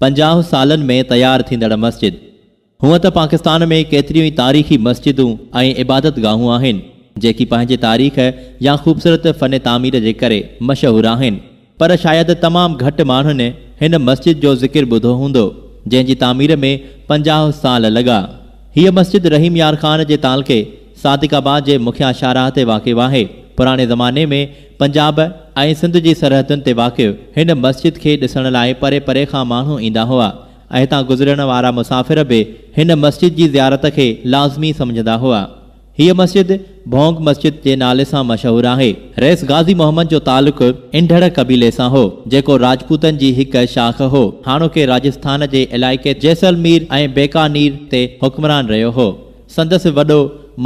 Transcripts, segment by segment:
पंजाह साल में तैयार थन्दड़ मस्जिद हुआ त पाकिस्तान में केतरियों तारीख़ी मस्जिदों इबादत गाहूं आहिनि तारीख़ या ख़ूबसूरत फ़न तामीर के कर मशहूर आहिनि पर शायद तमाम घट मान मस्जिद जो ज़िक्र बुध हों जंहिंजी तामीर में पंजाह साल लगा हि मस्जिद रहीम यार ख़ान के तालके सादिकाबाद के मुख्य शाराह ते वाक़िअ आहे ज़माने में पंजाब ऐं सिंध की सरहदुनि ते वाक़िअ इन मस्जिद के ॾिसण लाइ परे परे खां माण्हू ईंदा हुआ ऐं हितां गुज़रण वारा मुसाफ़िर भी हिन मस्जिद की ज़ियारत के लाज़मी समझदा हुआ हि मस्जिद भोंग मस्जिद के नाले से मशहूर है रैस गाज़ी मोहम्मद जो तालुक़ इंढड़ कबीले से हो जो राजपूतन की एक शाख हो हाणोके राजस्थान के इलाक़े जैसलमीर ए बेकानीर ते हुक्मरान रो हो संदस वो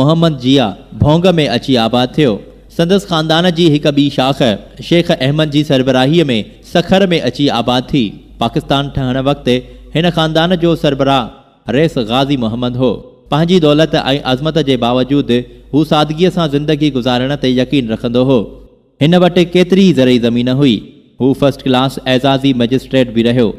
मोहम्मद जिया भोंग में अची आबाद थो संदस खानदान की एक बी शाख़ शेख अहमद की सरबराही में सखर में अची आबाद थी पाकिस्तान ठहण वक्त इन ख़ानदान जो सरबराह रेस गाज़ी मोहम्मद हो पंहिंजी दौलत ए अज़मत के बावजूद वह सादगी से ज़िंदगी गुज़ारण से यकीन रखंदो हो इन वट केतिरी ज़रई ज़मीन हुई वह फर्स्ट क्लास एज़ाज़ी मजिस्ट्रेट भी रो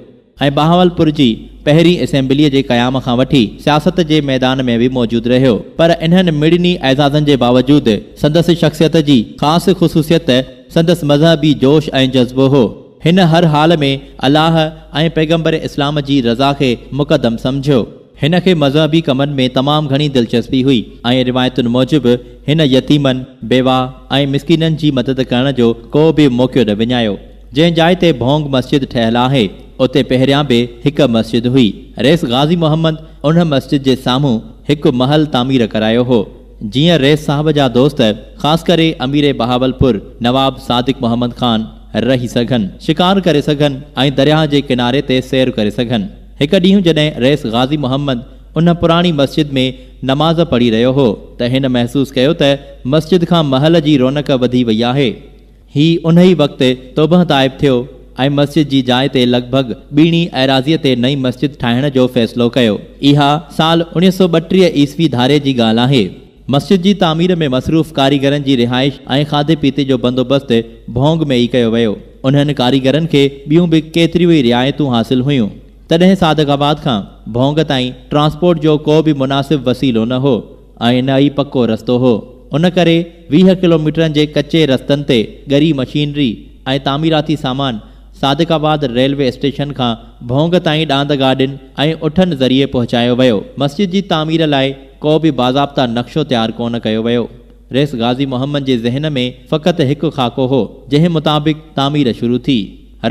बहावलपुर की पहिरीं असेंबली के क़याम का वी सियासत के मैदान में भी मौजूद रहियो पर इन्हनि मिड़नी एज़ाजन के बावजूद संदस शख़्सियत की ख़ास ख़ुसूसियत संदस मज़हबी जोश ऐं जज़्बो हो हिन हर हाल में अल्लाह ऐं पैगम्बर इस्लाम की रज़ा के मुक़दम सम्झियो हिन मज़हबी कम में तमाम घणी दिलचस्पी हुई ऐं रिवायतुनि मूजिबि हिन यतीमनि बेवा ऐं की मदद करण जो को भी मौक़ियो न विञायो जै जाइ भोंग मस्जिद ठहियलु है उते पहिरियां बि हिकु मस्जिद हुई रेस गाज़ी मोहम्मद उन मस्जिद जे साम्हूं हिकु महल तामीर करायो हो जीअं रेस साहब जा दोस्त ख़ासि करे अमीर बहावलपुर नवाब सादिक मोहम्मद ख़ान रही सघनि शिकार करे सघनि ऐं दरिया जे किनारे ते सैर करे सघनि हिकु ॾींहुं जॾहिं रेस गाज़ी मोहम्मद उन पुराणी मस्जिद में नमाज़ पढ़ी रहियो हो त हिन महसूसु कयो त मस्जिद खां महल जी रौनक वधी वई आहे हि उन ई वक़्तु तोबह तायब थियो ऐं मस्जिद जी जाइ ते लॻभॻि ॿीणी एराज़ीअ ते नई मस्जिद ठाहिण जो फ़ैसिलो कयो इहा साल उणिवीह सौ ॿटीह ईस्वी धारे जी ॻाल्हि आहे मस्जिद जी तामीर में मसरूफ़ कारीगरनि जी रिहाइश ऐं खाधे पीते जो बंदोबस्तु भोंग में ई कयो वियो उन्हनि कारीगरनि खे ॿियूं बि केतिरियूं ई रिआयतूं हासिलु हुयूं तॾहिं सादगाबाद खां भोंग ताईं ट्रांसपोर्ट जो को बि मुनासिब वसीलो न हो ऐं न ई पको रस्तो हो उन करे वीह किलोमीटरनि जे कचे रस्तनि ते ॻरी मशीनरी ऐं तामीराती सामान सादिकाबाद रेलवे स्टेशन का भोंग ताईं डांद गाॾियुनि ऐं उठनि ज़रिए पहुचायो वो मस्जिद की तामीर लाइ को भी बाज़ाब्ता नक्शो तैयार को वो रेस गाज़ी मोहम्मद जे ज़हन में फकत एक ख़ाको हो जंहिं मुताबिक़ तामीर शुरू थी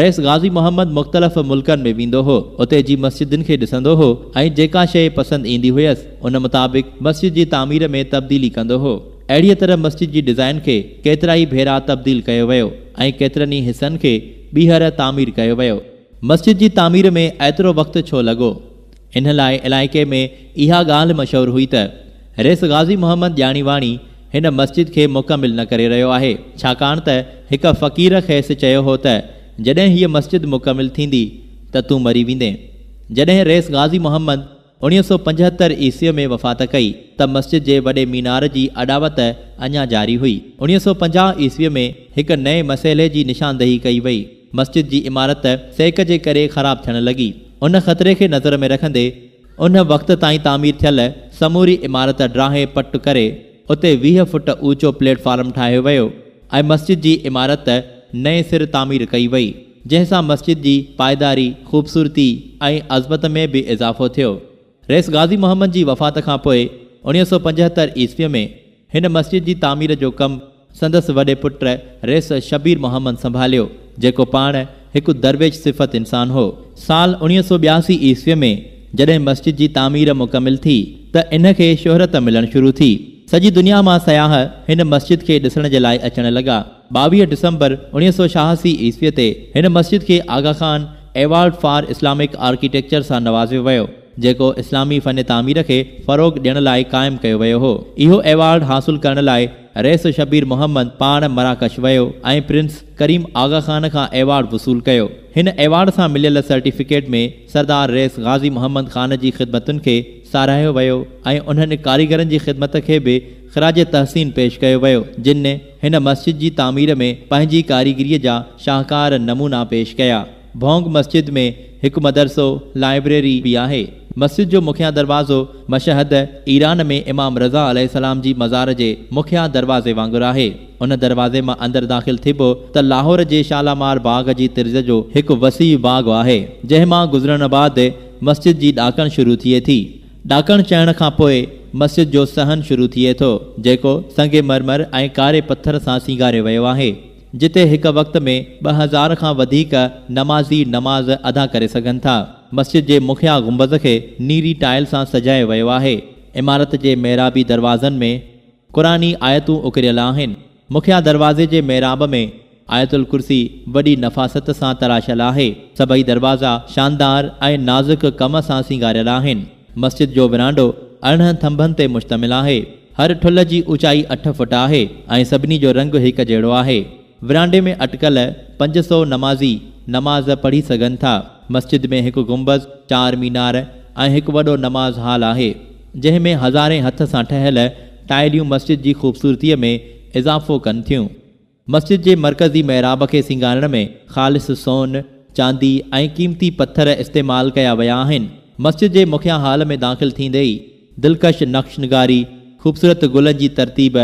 रेस गाज़ी मोहम्मद मुख़्तलिफ़ मुल्कनि में वो हो उते जी मस्जिदुनि खे ॾिसंदो हो ऐं जेका शइ पसंदि ईंदी उन मुताबिक़ मस्जिद की तामीर में तब्दीली कह हो अहिड़ीअ तरह मस्जिद की डिज़ाइन के केतरा ही भेरा तब्दील किया वो केतर ही हिस्सन के बीहर तामीर कयो वियो मस्जिद जी तामीर में एतिरो वक़्तु छो लॻो इन लाइ इलाइक़े में इहा ॻाल्हि मशहूरु हुई त रेस गाज़ी मोहम्मद ॼाणीवाणी हिन मस्जिद खे मुकमिल न करे रहियो आहे छाकाणि त हिकु फ़क़ीर खेसि चयो हो त जॾहिं हीअ मस्जिद मुकमिल थींदी त तूं मरी वेंदे जॾहिं रेस गाज़ी मोहम्मद उणिवीह सौ पंजहतरि ईस्वीअ में वफ़ात कई त मस्जिद जे वॾे मीनार जी अॾावत अञा जारी हुई उणिवीह सौ पंजाह ईस्वीअ में हिकु नए मसइले जी निशानदेही कई वई मस्जिद की इमारत सेक के कर ख़राब थे लगी उन ख़तरे के नज़र में रखंदे उन वक़्त ताईं तामीर थियल समूरी इमारत ड्राहे पट कर उत वी फुट ऊंचो प्लेटफॉर्म ठाहियो वो मस्जिद की इमारत नए सिर तामीर कई वही जैसा मस्जिद की पायदारी ख़ूबसूरती अज़मत में भी इज़ाफ़ो थ रेस गाज़ी मोहम्मद की वफ़ात का पे उणिवीह सौ पंजहतरि ईस्वी में इन मस्जिद की तामीर जो कम संदस वे पुट रेस शबीर मोहम्मद संभालियो जेको पाण हिकु दरवेज सिफ़त इंसान हो साल उणिवीह सौ ॿियासी में जॾहिं मस्जिद जी तामीर मुकमिल थी त इन खे शोहरत मिलणु शुरू थी सॼी दुनिया मां सयाह हिन मस्जिद खे ॾिसण जे लाइ अचणु लॻा ॿावीह डिसंबर उणिवीह सौ छहासी ईस्वीअ ते हिन मस्जिद खे Aga Khan award for Islamic architecture सां नवाज़ियो वियो जेको इस्लामी फ़न तामीर खे फ़रोग ॾियण लाइ क़ाइमु कयो वियो हो इहो एवार्ड हासिलु करण लाइ रेस शबीर मोहम्मद पान मराकश वो प्रिंस करीम आगा ख़ान का एवॉर्ड वसूल किया हिन अवॉर्ड सां सर्टिफिकेट में सरदार रेस गाज़ी मोहम्मद ख़ान की खिदमत के सारा वो उन्होंने कारीगर की ख़िदमत के भी ख़राज तहसीन पेश वो जिन इन मस्जिद की तमीर में पंहिंजी कारीगरीअ जहा शाहकार नमूना पेश कया भोंग मस्जिद में एक मदरसो लाइब्रेरी भी है मस्जिद जो मुखिया दरवाज़ो मशहद ईरान में इमाम रज़ा अलाम की मज़ार के मुखिया दरवाज़े वांगुरु है उन दरवाज़े में अंदर दाख़िल थिबो त लाहौर के शालामार बाग की तिर्ज़ जो एक वसी बाग है जैमां गुजरने बाद मस्जिद की डाकण शुरू थिए थी डाकण चढ़ण का मस्जिद जो सहन शुरू थिए तो जो संगे मरमर ए कारे पत्थर से सींगारे वो है जिते एक वक़्त में ब हज़ार का नमाज़ी नमाज़ अदा कर सघनि था मस्जिद जे मुखिया गुंबज़ के नीरी टाइल से सजाए वो है इमारत जे मेराबी दरवाजन में क़ुरानी आयतू उकिरियल मुख्या मुखिया दरवाज़े जे मेराब में आयतुल कुर्सी वही नफ़ासत से तराशल है सभी दरवाज़ा शानदार ए नाज़ुक कम से सिंगारियल मस्जिद जो विरांडो अरह थंभन से मुश्तमिल है हर ठुल की ऊंचाई अठ फुट है सभी जो रंग एक जड़ो है विरांडे में अटकल पंज सौ नमाज़ी नमाज़ पढ़ी सन था मस्जिद में एक गुंबज़ चार मीनार ऐं हिकु वॾो नमाज़ हाल है जैमें हज़ारे हथ से ठहल टाइलियूं मस्जिद की खूबसूरती में इज़ाफ़ो कन थ मस्जिद के मरकजी महराब के सिंगारण में ख़ालिस सोन चांदी ऐं क़ीमती पत्थर इस्तेमाल क्या विया मस्जिद के मुखिया हाल में दाख़िल थींदे ही दिलकश नक्शनगारी ख़ूबसूरत गुलन की तरतीब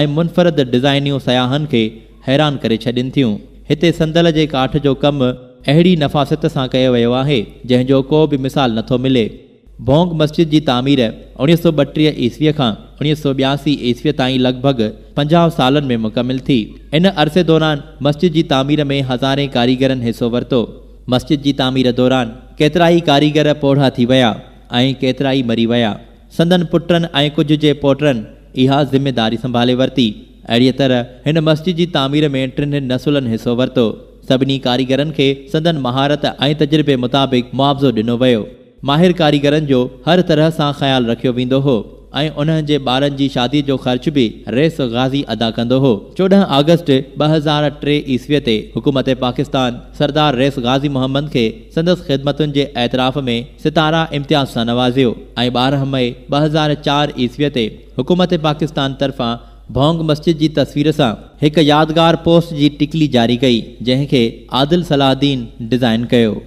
ए मुनफरद डिज़ाइनियूं सयाहन के हैरान करे छॾीनि थियूं हिते संदल जे काठ जो कमु अहिड़ी नफ़ासत सां कयो वियो आहे जंहिंजो को बि मिसाल नथो मिले भोंग मस्जिद जी तामीर उणिवीह सौ ॿटीह ईस्वीअ खां उणिवीह सौ ॿियासी ईस्वीअ ताईं लॻभॻि पंजाह सालनि में मुकमिल थी इन अरसे दौरान मस्जिद जी तामीर में हज़ारे कारीगरनि हिसो वरितो मस्जिद जी तामीर दौरान केतिरा ई कारीगर पोढ़ा थी विया ऐं केतिरा ई मरी विया संदन पुटनि ऐं कुझु जे पोटनि इहा ज़िमेदारी संभाले वरिती अहिड़ीअ तरह हिन मस्जिद जी तामीर में टिनि नसुलनि हिसो वरितो सभी कारीगर के संदन महारत ए तजुर्बे मुताबिक़ मुआवज़ो दिनों वो माहिर कारीगर जो हर तरह से ख्याल रखियो वेंदो हो ऐं उन्हनि जे शादी जो ख़र्च भी रेस गाज़ी अदा कह हो चौदह अगस्त ब हज़ार टे ईस्वी ते हुकूमत पाकिस्तान सरदार रेस गाज़ी मोहम्मद के संदस खिदमत के एतराफ़ में सितारा इम्तियाज़ सां नवाज़ो ऐं ॿारहं मई ब हज़ार चार ईस्वी ते हुकूमत पाकिस्तान तरफा भोंग मस्जिद जी तवीर सां हिकु यादिगारु पोस्ट जी टिकली जारी कई जंहिंखेल सलादीन डिज़ाइन कयो